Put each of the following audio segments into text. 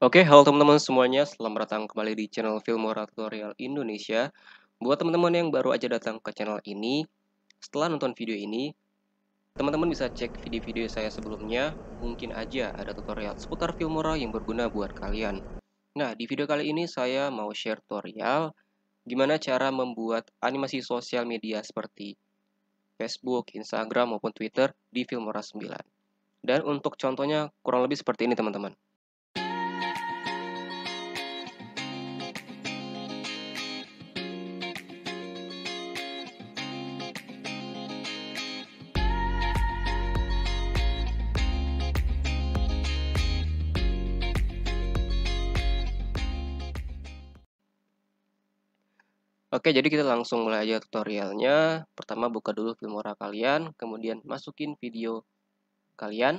Oke, halo teman-teman semuanya, selamat datang kembali di channel Filmora Tutorial Indonesia. Buat teman-teman yang baru aja datang ke channel ini, setelah nonton video ini, teman-teman bisa cek video-video saya sebelumnya, mungkin aja ada tutorial seputar Filmora yang berguna buat kalian. Nah, di video kali ini saya mau share tutorial gimana cara membuat animasi sosial media seperti Facebook, Instagram, maupun Twitter di Filmora 9. Dan untuk contohnya kurang lebih seperti ini teman-teman. Oke, jadi kita langsung mulai aja tutorialnya. Pertama buka dulu Filmora kalian, kemudian masukin video kalian.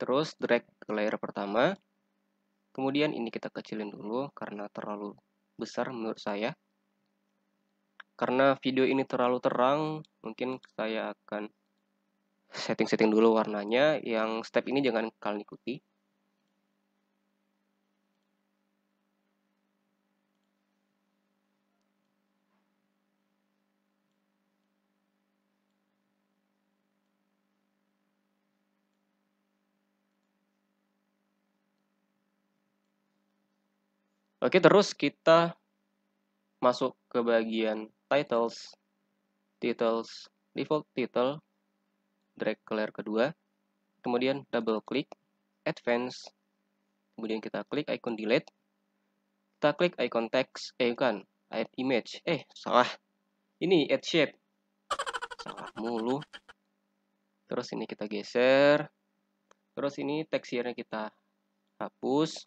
Terus drag ke layer pertama. Kemudian ini kita kecilin dulu karena terlalu besar menurut saya. Karena video ini terlalu terang, mungkin saya akan setting-setting dulu warnanya yang step ini jangan kalian ikuti Oke, terus kita masuk ke bagian titles, titles, default title, drag ke layer kedua, kemudian double click advance, kemudian kita klik icon delete, kita klik icon text, eh bukan, add image, eh salah, ini add shape, salah mulu, terus ini kita geser, terus ini texture-nya kita hapus,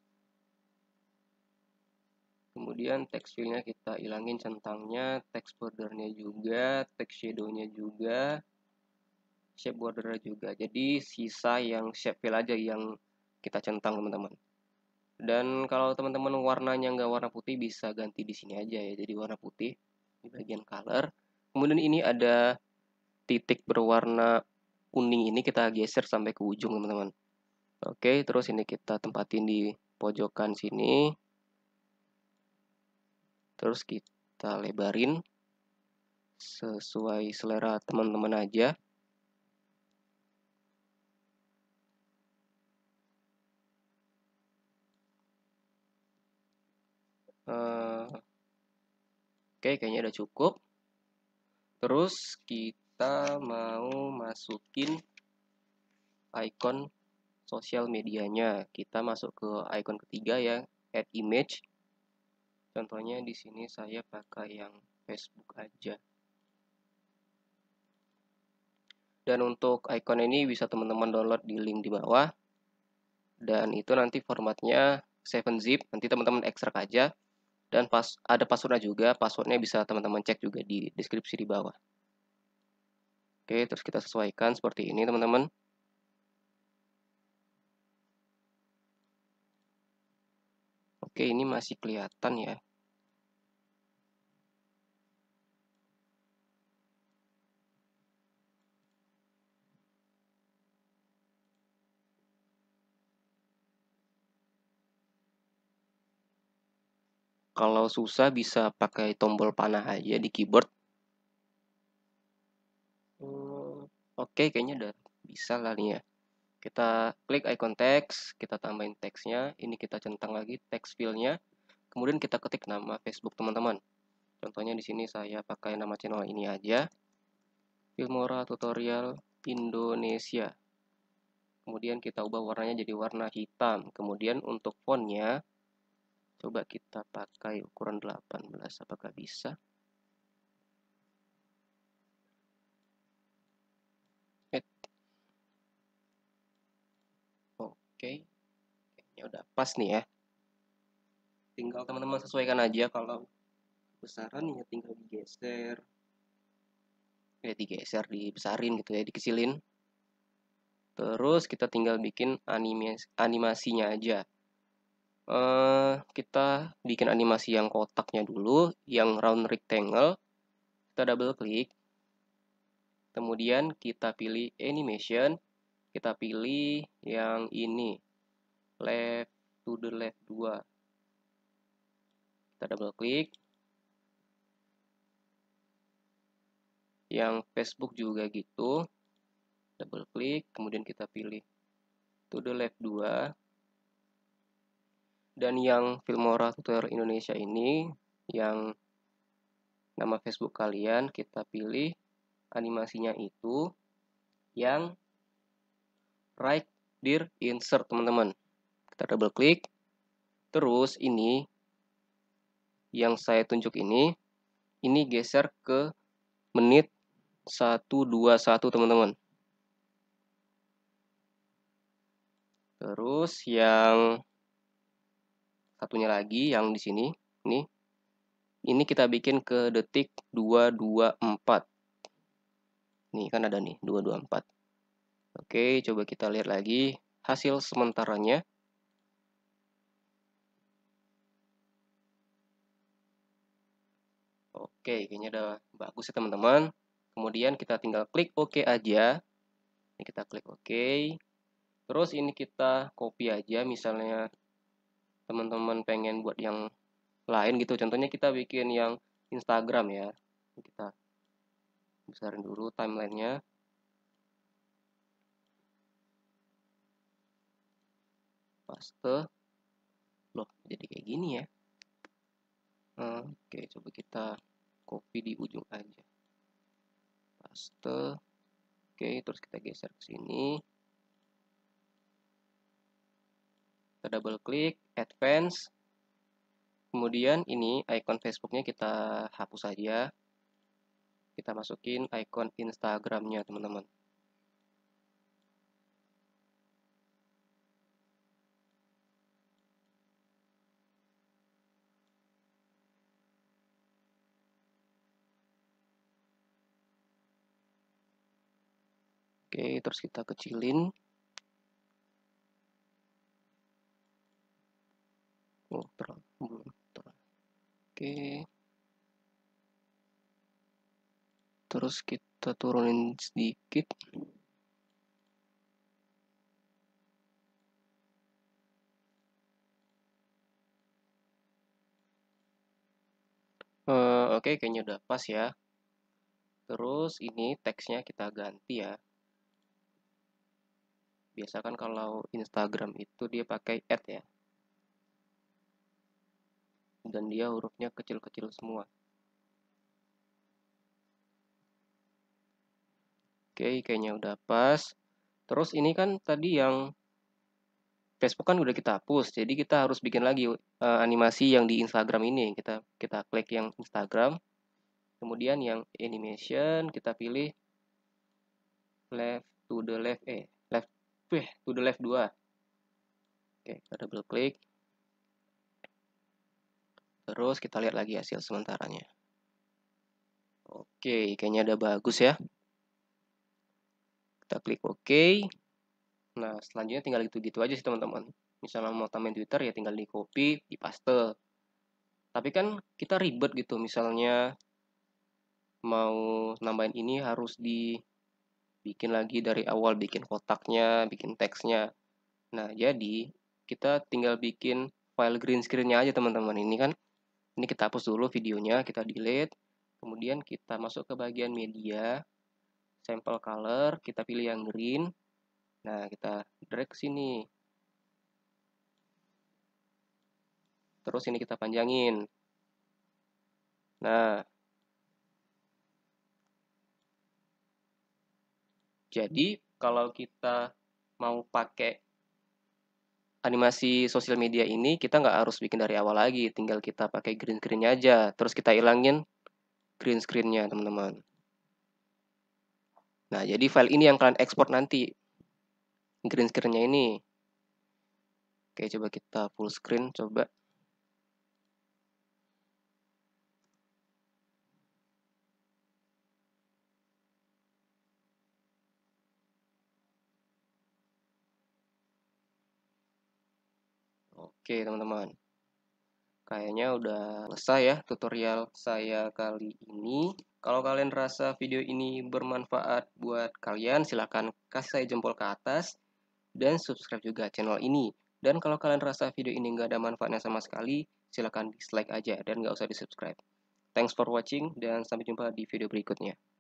kemudian text fill kita hilangin centangnya, text bordernya juga, text shadow-nya juga, shape border juga jadi sisa yang shape fill aja yang kita centang teman-teman dan kalau teman-teman warnanya nggak warna putih bisa ganti di sini aja ya jadi warna putih di bagian color kemudian ini ada titik berwarna kuning ini kita geser sampai ke ujung teman-teman oke terus ini kita tempatin di pojokan sini terus kita lebarin sesuai selera teman-teman aja Eh, oke okay, kayaknya udah cukup terus kita mau masukin icon sosial medianya kita masuk ke icon ketiga ya add image contohnya di sini saya pakai yang Facebook aja dan untuk icon ini bisa teman-teman download di link di bawah dan itu nanti formatnya 7zip nanti teman-teman ekstrak aja dan pas ada passwordnya juga passwordnya bisa teman-teman cek juga di deskripsi di bawah oke terus kita sesuaikan seperti ini teman-teman oke ini masih kelihatan ya Kalau susah bisa pakai tombol panah aja di keyboard. Oh. Oke, okay, kayaknya udah bisa lah nih ya. Kita klik icon teks, kita tambahin teksnya. Ini kita centang lagi teks fieldnya. Kemudian kita ketik nama Facebook teman-teman. Contohnya di sini saya pakai nama channel ini aja. Filmora Tutorial Indonesia. Kemudian kita ubah warnanya jadi warna hitam. Kemudian untuk fontnya Coba kita pakai ukuran 18, apakah bisa? Eh. Oke, okay. kayaknya udah pas nih ya. Tinggal teman-teman sesuaikan aja kalau besaran ya tinggal digeser. Ya digeser, dibesarin gitu ya, dikecilin. Terus kita tinggal bikin animasinya aja uh, kita bikin animasi yang kotaknya dulu, yang round rectangle. Kita double klik. Kemudian kita pilih animation, kita pilih yang ini. Left to the left 2. Kita double klik. Yang Facebook juga gitu. Double klik, kemudian kita pilih to the left 2 dan yang Filmora Tutorial Indonesia ini, yang nama Facebook kalian, kita pilih animasinya itu yang right dir insert teman-teman. Kita double klik. Terus ini yang saya tunjuk ini, ini geser ke menit 121 teman-teman. Terus yang satunya lagi yang di sini ini ini kita bikin ke detik 224 nih kan ada nih 224 oke coba kita lihat lagi hasil sementaranya oke kayaknya udah bagus ya teman-teman kemudian kita tinggal klik OK aja ini kita klik OK terus ini kita copy aja misalnya teman-teman pengen buat yang lain gitu contohnya kita bikin yang Instagram ya kita besarin dulu timelinenya paste loh jadi kayak gini ya oke okay, coba kita copy di ujung aja paste oke okay, terus kita geser ke sini double klik advance kemudian ini icon Facebooknya kita hapus saja kita masukin icon Instagramnya teman-teman Oke, terus kita kecilin. belum terlalu, oke terus kita turunin sedikit Uh, Oke, okay, kayaknya udah pas ya. Terus ini teksnya kita ganti ya. Biasa kan kalau Instagram itu dia pakai ad ya dan dia hurufnya kecil-kecil semua. Oke, kayaknya udah pas. Terus ini kan tadi yang Facebook kan udah kita hapus, jadi kita harus bikin lagi uh, animasi yang di Instagram ini. Kita kita klik yang Instagram, kemudian yang animation kita pilih left to the left eh left eh to the left 2. Oke, kita double klik. Terus kita lihat lagi hasil sementaranya. Oke, kayaknya ada bagus ya. Kita klik OK. Nah, selanjutnya tinggal gitu-gitu aja sih teman-teman. Misalnya mau tambahin Twitter ya tinggal di copy, di paste. Tapi kan kita ribet gitu, misalnya mau nambahin ini harus dibikin lagi dari awal, bikin kotaknya, bikin teksnya. Nah, jadi kita tinggal bikin file green screen-nya aja teman-teman. Ini kan ini kita hapus dulu videonya, kita delete. Kemudian kita masuk ke bagian media, sampel color, kita pilih yang green. Nah, kita drag ke sini. Terus ini kita panjangin. Nah, jadi kalau kita mau pakai animasi sosial media ini kita nggak harus bikin dari awal lagi, tinggal kita pakai green screennya aja, terus kita ilangin green screennya teman-teman. Nah, jadi file ini yang kalian ekspor nanti, green screennya ini. Oke, coba kita full screen, coba. Oke teman-teman, kayaknya udah selesai ya tutorial saya kali ini. Kalau kalian rasa video ini bermanfaat buat kalian, silahkan kasih saya jempol ke atas dan subscribe juga channel ini. Dan kalau kalian rasa video ini nggak ada manfaatnya sama sekali, silahkan dislike aja dan nggak usah di subscribe. Thanks for watching dan sampai jumpa di video berikutnya.